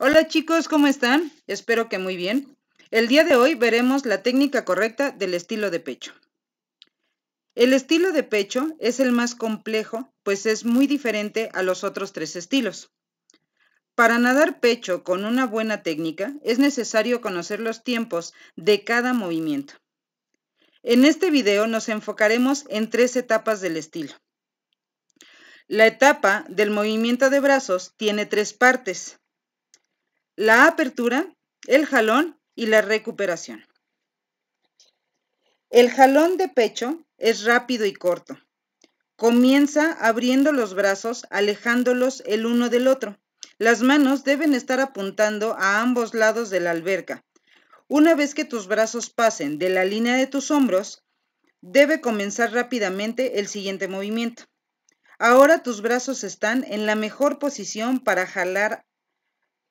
Hola chicos, ¿cómo están? Espero que muy bien. El día de hoy veremos la técnica correcta del estilo de pecho. El estilo de pecho es el más complejo, pues es muy diferente a los otros tres estilos. Para nadar pecho con una buena técnica es necesario conocer los tiempos de cada movimiento. En este video nos enfocaremos en tres etapas del estilo. La etapa del movimiento de brazos tiene tres partes, la apertura, el jalón y la recuperación. El jalón de pecho es rápido y corto. Comienza abriendo los brazos, alejándolos el uno del otro. Las manos deben estar apuntando a ambos lados de la alberca. Una vez que tus brazos pasen de la línea de tus hombros, debe comenzar rápidamente el siguiente movimiento. Ahora tus brazos están en la mejor posición para jalar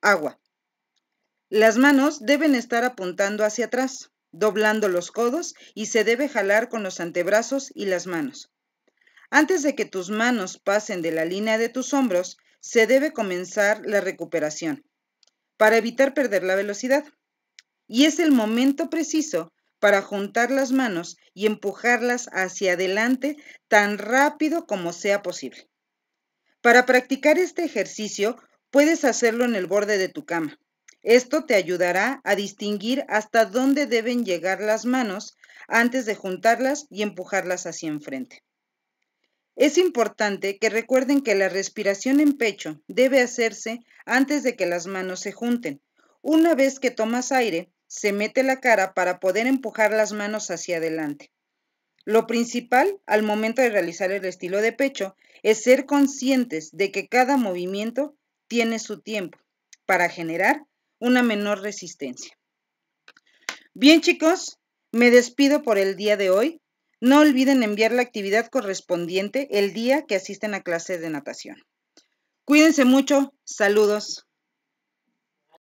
agua. Las manos deben estar apuntando hacia atrás, doblando los codos y se debe jalar con los antebrazos y las manos. Antes de que tus manos pasen de la línea de tus hombros, se debe comenzar la recuperación para evitar perder la velocidad. Y es el momento preciso para juntar las manos y empujarlas hacia adelante tan rápido como sea posible. Para practicar este ejercicio, puedes hacerlo en el borde de tu cama, esto te ayudará a distinguir hasta dónde deben llegar las manos antes de juntarlas y empujarlas hacia enfrente. Es importante que recuerden que la respiración en pecho debe hacerse antes de que las manos se junten. Una vez que tomas aire, se mete la cara para poder empujar las manos hacia adelante. Lo principal al momento de realizar el estilo de pecho es ser conscientes de que cada movimiento tiene su tiempo para generar una menor resistencia. Bien chicos, me despido por el día de hoy. No olviden enviar la actividad correspondiente el día que asisten a clase de natación. Cuídense mucho, saludos.